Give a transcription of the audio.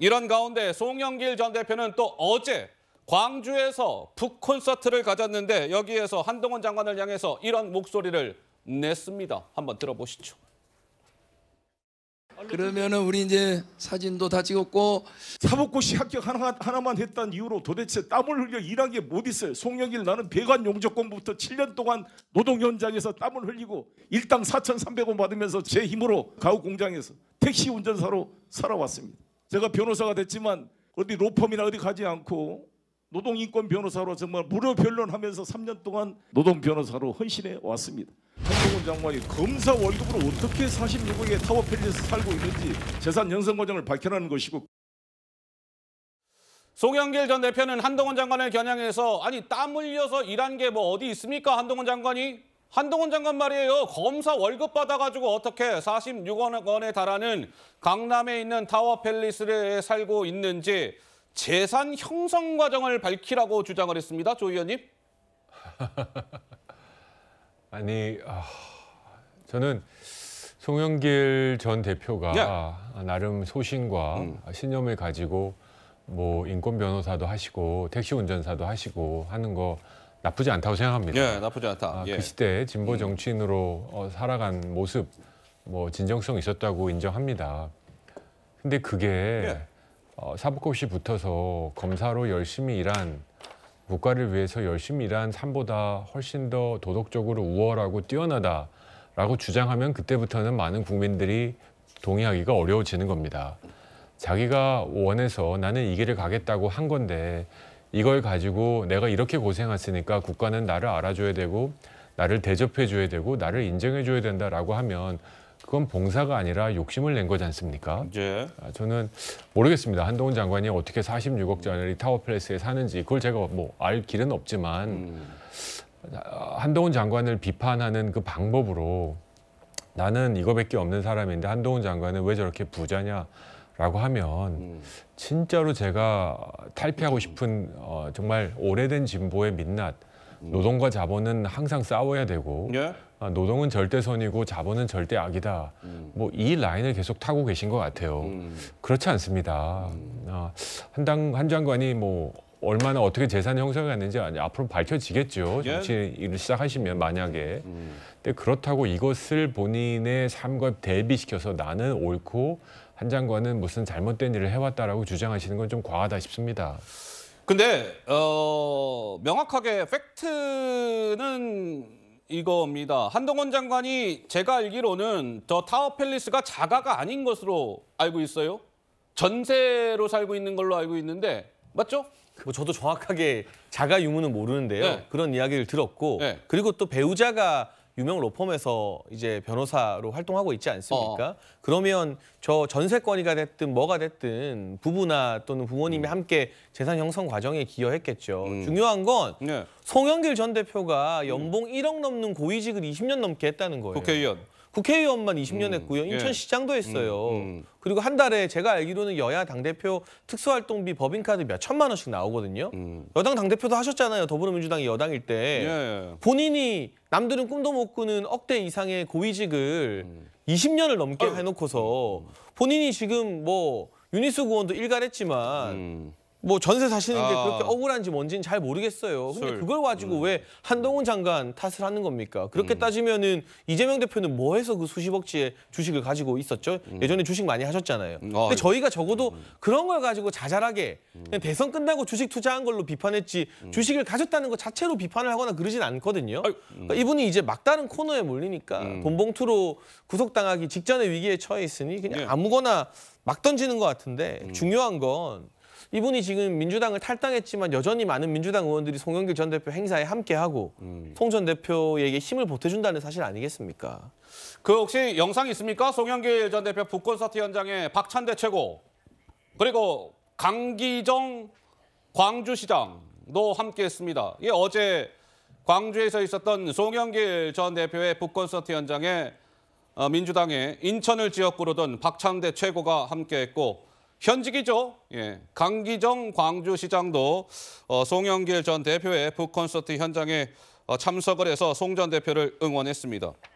이런 가운데 송영길 전 대표는 또 어제 광주에서 북콘서트를 가졌는데 여기에서 한동훈 장관을 향해서 이런 목소리를 냈습니다. 한번 들어보시죠. 그러면 우리 이제 사진도 다 찍었고 사법고시 합격 하나, 하나만 했다는 이유로 도대체 땀을 흘려 일한 게못 있어요. 송영길 나는 배관 용접공부터 7년 동안 노동 현장에서 땀을 흘리고 일당 4,300원 받으면서 제 힘으로 가구 공장에서 택시 운전사로 살아왔습니다. 제가 변호사가 됐지만 어디 로펌이나 어디 가지 않고 노동인권 변호사로 정말 무료 변론하면서 3년 동안 노동 변호사로 헌신해 왔습니다. 한동훈 장관이 검사 월급으로 어떻게 46억의 타워 팰리스 살고 있는지 재산 형성 과정을 밝혀라는 것이고 송영길 전 대표는 한동훈 장관을 겨냥해서 아니 땀 흘려서 일한 게 뭐 어디 있습니까? 한동훈 장관이 한동훈 장관 말이에요. 검사 월급 받아가지고 어떻게 46억 원에 달하는 강남에 있는 타워 팰리스에 살고 있는지 재산 형성 과정을 밝히라고 주장을 했습니다. 조 의원님. 아니, 아, 저는 송영길 전 대표가 예. 나름 소신과 음. 신념을 가지고 뭐 인권 변호사도 하시고 택시 운전사도 하시고 하는 거 나쁘지 않다고 생각합니다. 예, 나쁘지 않다. 아, 예. 그 시대에 진보 음. 정치인으로 어, 살아간 모습 뭐 진정성 있었다고 인정합니다. 근데 그게 예. 어, 사법고시 붙어서 검사로 열심히 일한 국가를 위해서 열심히 일한 삶보다 훨씬 더 도덕적으로 우월하고 뛰어나다라고 주장하면 그때부터는 많은 국민들이 동의하기가 어려워지는 겁니다. 자기가 원해서 나는 이 길을 가겠다고 한 건데 이걸 가지고 내가 이렇게 고생했으니까 국가는 나를 알아줘야 되고 나를 대접해줘야 되고 나를 인정해줘야 된다라고 하면 그건 봉사가 아니라 욕심을 낸 거지 않습니까? 예. 저는 모르겠습니다. 한동훈 장관이 어떻게 46억짜리 타워플레스에 사는지 그걸 제가 뭐 알 길은 없지만 음. 아, 한동훈 장관을 비판하는 그 방법으로 나는 이거밖에 없는 사람인데 한동훈 장관은 왜 저렇게 부자냐 라고 하면 음. 진짜로 제가 탈피하고 음. 싶은 어, 정말 오래된 진보의 민낯 음. 노동과 자본은 항상 싸워야 되고 예? 아, 노동은 절대선이고 자본은 절대 악이다 뭐 이 라인을 계속 타고 계신 것 같아요 그렇지 않습니다 아, 한당 한 장관이 뭐 얼마나 어떻게 재산 형성이 갔는지 앞으로 밝혀지겠죠. 예? 정치를 시작하시면 만약에. 근데 그렇다고 이것을 본인의 삶과 대비시켜서 나는 옳고 한 장관은 무슨 잘못된 일을 해왔다라고 주장하시는 건 좀 과하다 싶습니다. 근데 어, 명확하게 팩트는 이겁니다. 한동훈 장관이 제가 알기로는 저 타워 팰리스가 자가가 아닌 것으로 알고 있어요. 전세로 살고 있는 걸로 알고 있는데 맞죠? 뭐 저도 정확하게 자가 유무는 모르는데요. 네. 그런 이야기를 들었고 네. 그리고 또 배우자가 유명 로펌에서 이제 변호사로 활동하고 있지 않습니까? 어. 그러면 저 전세권이가 됐든 뭐가 됐든 부부나 또는 부모님이 음. 함께 재산 형성 과정에 기여했겠죠. 음. 중요한 건 네. 송영길 전 대표가 음. 연봉 음. 1억 넘는 고위직을 20년 넘게 했다는 거예요. 국회의원. 국회의원만 20년 했고요. 음, 인천시장도 예. 했어요. 음, 음. 그리고 한 달에 제가 알기로는 여야 당대표 특수활동비 법인카드 몇 천만 원씩 나오거든요. 여당 당대표도 하셨잖아요. 더불어민주당이 여당일 때. 예. 본인이 남들은 꿈도 못 꾸는 억대 이상의 고위직을 20년을 넘게 해놓고서 본인이 지금 뭐 유니스 구원도 일갈했지만 뭐 전세 사시는 게 아. 그렇게 억울한지 뭔지는 잘 모르겠어요. 근데 술. 그걸 가지고 음. 왜 한동훈 장관 탓을 하는 겁니까? 그렇게 음. 따지면은 이재명 대표는 뭐 해서 그 수십억지의 주식을 가지고 있었죠? 음. 예전에 주식 많이 하셨잖아요. 근데 아, 예. 저희가 적어도 그런 걸 가지고 자잘하게 그냥 대선 끝나고 주식 투자한 걸로 비판했지 주식을 가졌다는 것 자체로 비판을 하거나 그러진 않거든요. 그러니까 이분이 이제 막다른 코너에 몰리니까 본봉투로 구속당하기 직전에 위기에 처해 있으니 그냥 네. 아무거나 막 던지는 것 같은데 중요한 건 이분이 지금 민주당을 탈당했지만 여전히 많은 민주당 의원들이 송영길 전 대표 행사에 함께하고 음. 송전 대표에게 힘을 보태준다는 사실 아니겠습니까? 그 혹시 영상 있습니까? 송영길 전 대표 북콘서트 현장에 박찬대 최고 그리고 강기정 광주시장도 함께했습니다. 이 어제 광주에서 있었던 송영길 전 대표의 북콘서트 현장에 어, 민주당의 인천을 지역구로 둔 박찬대 최고가 함께했고 현직이죠. 예. 강기정 광주시장도 어, 송영길 전 대표의 북콘서트 현장에 어, 참석을 해서 송 전 대표를 응원했습니다.